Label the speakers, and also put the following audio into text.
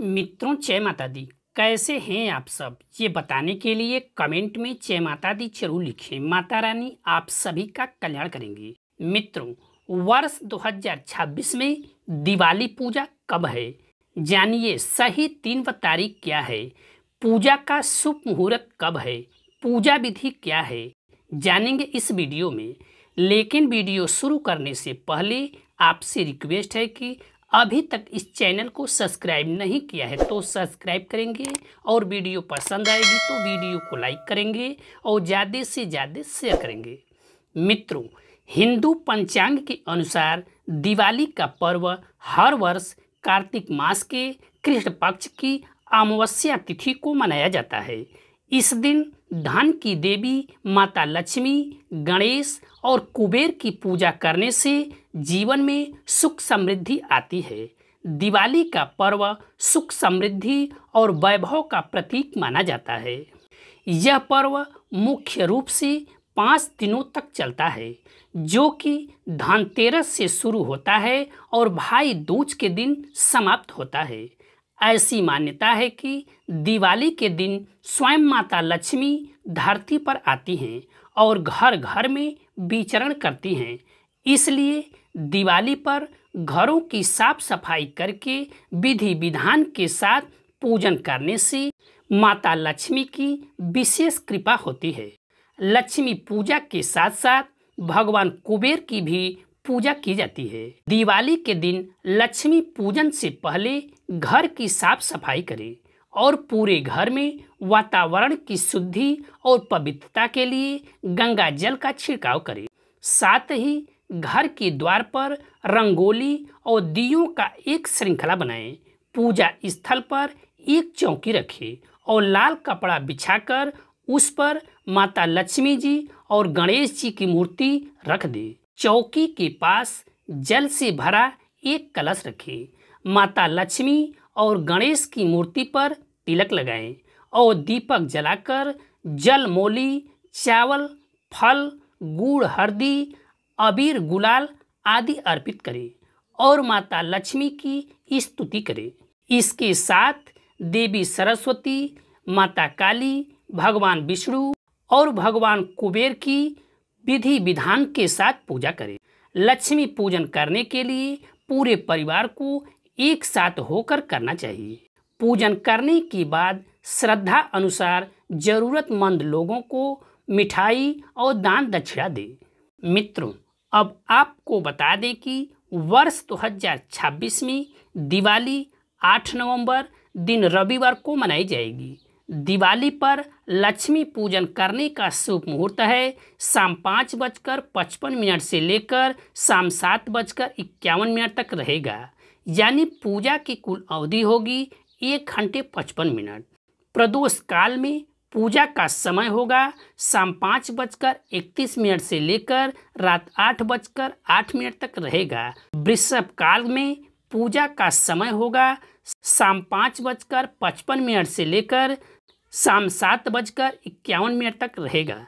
Speaker 1: मित्रों जय माता दी कैसे हैं आप सब ये बताने के लिए कमेंट में जय माता दी जरूर लिखें माता रानी आप सभी का कल्याण करेंगी मित्रों वर्ष 2026 में दिवाली पूजा कब है जानिए सही तीन व तारीख क्या है पूजा का शुभ मुहूर्त कब है पूजा विधि क्या है जानेंगे इस वीडियो में लेकिन वीडियो शुरू करने से पहले आपसे रिक्वेस्ट है कि अभी तक इस चैनल को सब्सक्राइब नहीं किया है तो सब्सक्राइब करेंगे और वीडियो पसंद आएगी तो वीडियो को लाइक करेंगे और ज़्यादा से ज़्यादा शेयर करेंगे मित्रों हिंदू पंचांग के अनुसार दिवाली का पर्व हर वर्ष कार्तिक मास के कृष्ण पक्ष की अमावस्या तिथि को मनाया जाता है इस दिन धन की देवी माता लक्ष्मी गणेश और कुबेर की पूजा करने से जीवन में सुख समृद्धि आती है दिवाली का पर्व सुख समृद्धि और वैभव का प्रतीक माना जाता है यह पर्व मुख्य रूप से पाँच दिनों तक चलता है जो कि धनतेरस से शुरू होता है और भाई दूज के दिन समाप्त होता है ऐसी मान्यता है कि दिवाली के दिन स्वयं माता लक्ष्मी धरती पर आती हैं और घर घर में विचरण करती हैं इसलिए दिवाली पर घरों की साफ सफाई करके विधि विधान के साथ पूजन करने से माता लक्ष्मी की विशेष कृपा होती है लक्ष्मी पूजा के साथ साथ भगवान कुबेर की भी पूजा की जाती है दिवाली के दिन लक्ष्मी पूजन से पहले घर की साफ सफाई करें और पूरे घर में वातावरण की शुद्धि और पवित्रता के लिए गंगा जल का छिड़काव करें साथ ही घर के द्वार पर रंगोली और दीयों का एक श्रृंखला बनाएं पूजा स्थल पर एक चौकी रखें और लाल कपड़ा बिछाकर उस पर माता लक्ष्मी जी और गणेश जी की मूर्ति रख दें चौकी के पास जल से भरा एक कलश रखें माता लक्ष्मी और गणेश की मूर्ति पर तिलक लगाएं और दीपक जलाकर जल मोली चावल फल गुड़ हरदी अबीर गुलाल आदि अर्पित करें और माता लक्ष्मी की स्तुति करें इसके साथ देवी सरस्वती माता काली भगवान विष्णु और भगवान कुबेर की विधि विधान के साथ पूजा करें लक्ष्मी पूजन करने के लिए पूरे परिवार को एक साथ होकर करना चाहिए पूजन करने के बाद श्रद्धा अनुसार जरूरतमंद लोगों को मिठाई और दान दक्षिणा दें मित्रों अब आपको बता दें कि वर्ष 2026 में दिवाली 8 नवंबर दिन रविवार को मनाई जाएगी दिवाली पर लक्ष्मी पूजन करने का शुभ मुहूर्त है शाम पाँच बजकर पचपन मिनट से लेकर शाम सात बजकर इक्यावन मिनट तक रहेगा यानी पूजा की कुल अवधि होगी एक घंटे पचपन मिनट प्रदोष काल में पूजा का समय होगा शाम पाँच बजकर इकतीस मिनट से लेकर रात आठ बजकर आठ मिनट तक रहेगा वृषभ काल में पूजा का समय होगा शाम पाँच बजकर पचपन मिनट से लेकर शाम सात बजकर इक्यावन मिनट तक रहेगा